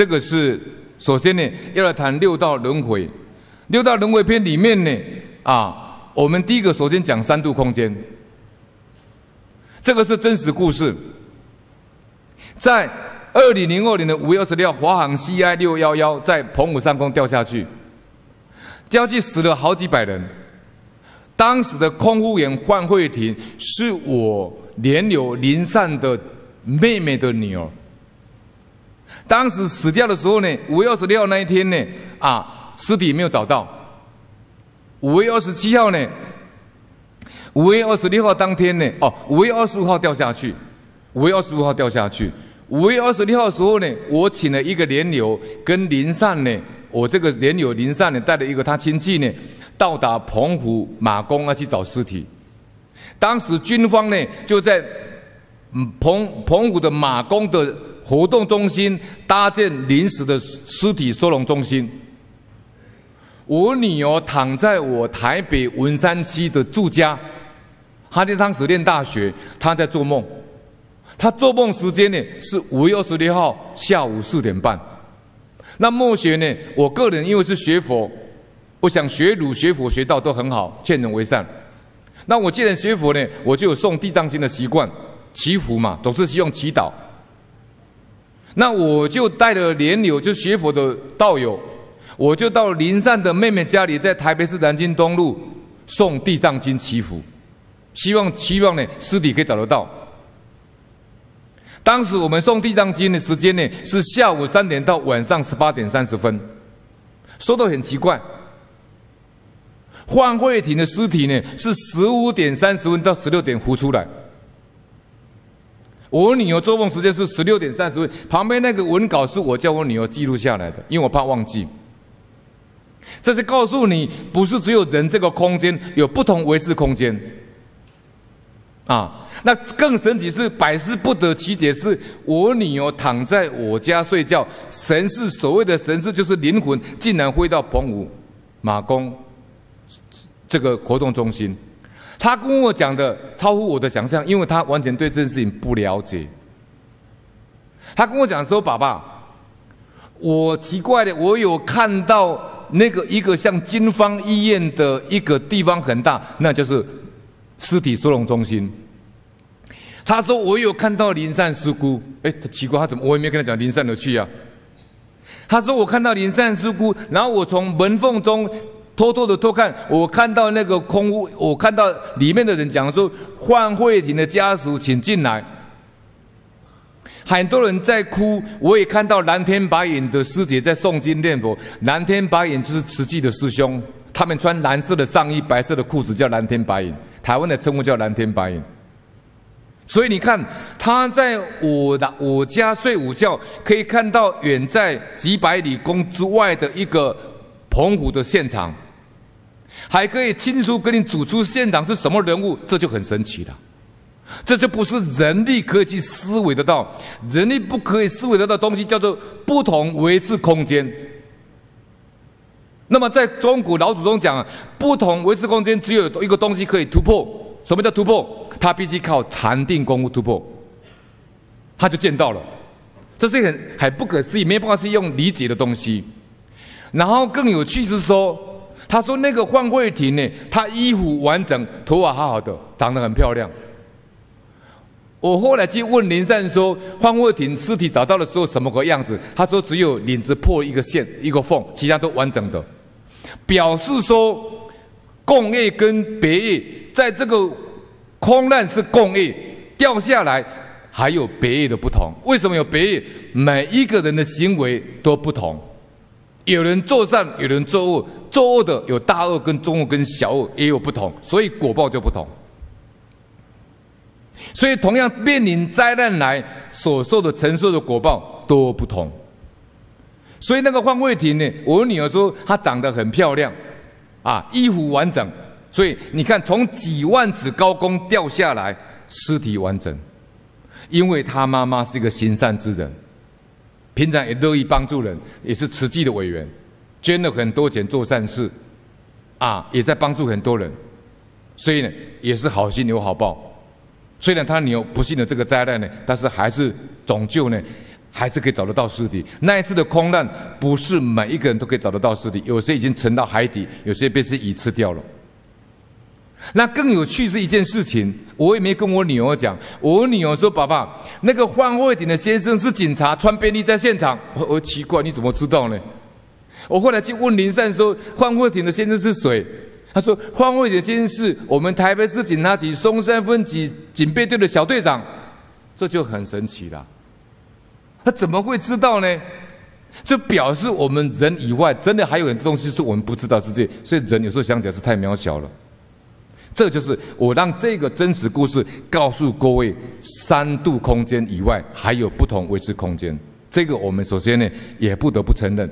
这个是首先呢，要来谈六道轮回。六道轮回篇里面呢，啊，我们第一个首先讲三度空间。这个是真实故事，在二零零二年的五月二十六，华航 C I 六幺幺在澎湖上空掉下去，掉下去死了好几百人。当时的空服员范慧婷是我年柳林善的妹妹的女儿。当时死掉的时候呢，五月二十六号那一天呢，啊，尸体没有找到。五月二十七号呢，五月二十六号当天呢，哦，五月二十五号掉下去，五月二十五号掉下去，五月二十六号的时候呢，我请了一个连友跟林善呢，我这个连友林善呢，带了一个他亲戚呢，到达澎湖马公啊去找尸体。当时军方呢就在。澎澎湖的马公的活动中心搭建临时的尸体收容中心。我女儿躺在我台北文山区的住家，她就当时念大学，她在做梦。她做梦时间呢是五月二十六号下午四点半。那默学呢？我个人因为是学佛，我想学儒、学佛、学道都很好，劝人为善。那我既然学佛呢，我就有送地藏经的习惯。祈福嘛，总是希望祈祷。那我就带了莲友，就学佛的道友，我就到林善的妹妹家里，在台北市南京东路送《地藏经》祈福，希望希望呢尸体可以找得到。当时我们送《地藏经》的时间呢是下午三点到晚上十八点三十分，说的很奇怪。换慧婷的尸体呢是十五点三十分到十六点浮出来。我女儿做梦时间是十六点三十分，旁边那个文稿是我叫我女儿记录下来的，因为我怕忘记。这是告诉你，不是只有人这个空间有不同维持空间。啊，那更神奇是百思不得其解，是我女儿躺在我家睡觉，神是所谓的神是就是灵魂，竟然飞到澎湖马公这个活动中心。他跟我讲的超乎我的想象，因为他完全对这件事情不了解。他跟我讲说：“爸爸，我奇怪的，我有看到那个一个像金方医院的一个地方很大，那就是尸体收容中心。”他说：“我有看到灵善尸姑，哎，奇怪，他怎么我也没跟他讲灵善的去呀？”他说：“我看到灵善尸姑，然后我从门缝中。”偷偷的偷看，我看到那个空屋，我看到里面的人讲说：“范慧婷的家属请进来。”很多人在哭，我也看到蓝天白云的师姐在诵经念佛。蓝天白云就是慈济的师兄，他们穿蓝色的上衣、白色的裤子，叫蓝天白云。台湾的称呼叫蓝天白云。所以你看，他在我家睡午觉，可以看到远在几百里公之外的一个澎湖的现场。还可以清楚跟你指出现场是什么人物，这就很神奇了。这就不是人力可以去思维得到，人力不可以思维得到东西叫做不同维次空间。那么在中古老祖宗讲，不同维持空间只有一个东西可以突破。什么叫突破？它必须靠禅定功夫突破，他就见到了。这是很很不可思议，没办法是用理解的东西。然后更有趣是说。他说：“那个范慧婷呢？她衣服完整，头发好好的，长得很漂亮。”我后来去问林善说：“范慧婷尸体找到的时候什么个样子？”他说：“只有领子破一个线，一个缝，其他都完整的，表示说，共业跟别业在这个空难是共业掉下来，还有别业的不同。为什么有别业？每一个人的行为都不同，有人做善，有人做恶。”作恶的有大恶、跟中恶、跟小恶也有不同，所以果报就不同。所以同样面临灾难来所受的承受的果报都不同。所以那个换位体呢，我女儿说她长得很漂亮，啊，衣服完整，所以你看从几万尺高空掉下来，尸体完整，因为她妈妈是一个行善之人，平常也乐意帮助人，也是慈济的委员。捐了很多钱做善事，啊，也在帮助很多人，所以呢，也是好心有好报。虽然他女儿不幸的这个灾难呢，但是还是拯救呢，还是可以找得到尸体。那一次的空难，不是每一个人都可以找得到尸体，有些已经沉到海底，有些被是鱼吃掉了。那更有趣是一件事情，我也没跟我女儿讲。我女儿说：“爸爸，那个换卧顶的先生是警察，穿便衣在现场。”我我奇怪，你怎么知道呢？我后来去问林善说：“换慧婷的先生是谁？”他说：“黄慧婷先生是我们台北市警察局松山分局警备队的小队长。”这就很神奇了。他怎么会知道呢？这表示我们人以外，真的还有很多东西是我们不知道，世界。所以人有时候想起来是太渺小了。这就是我让这个真实故事告诉各位：三度空间以外还有不同维置空间。这个我们首先呢，也不得不承认。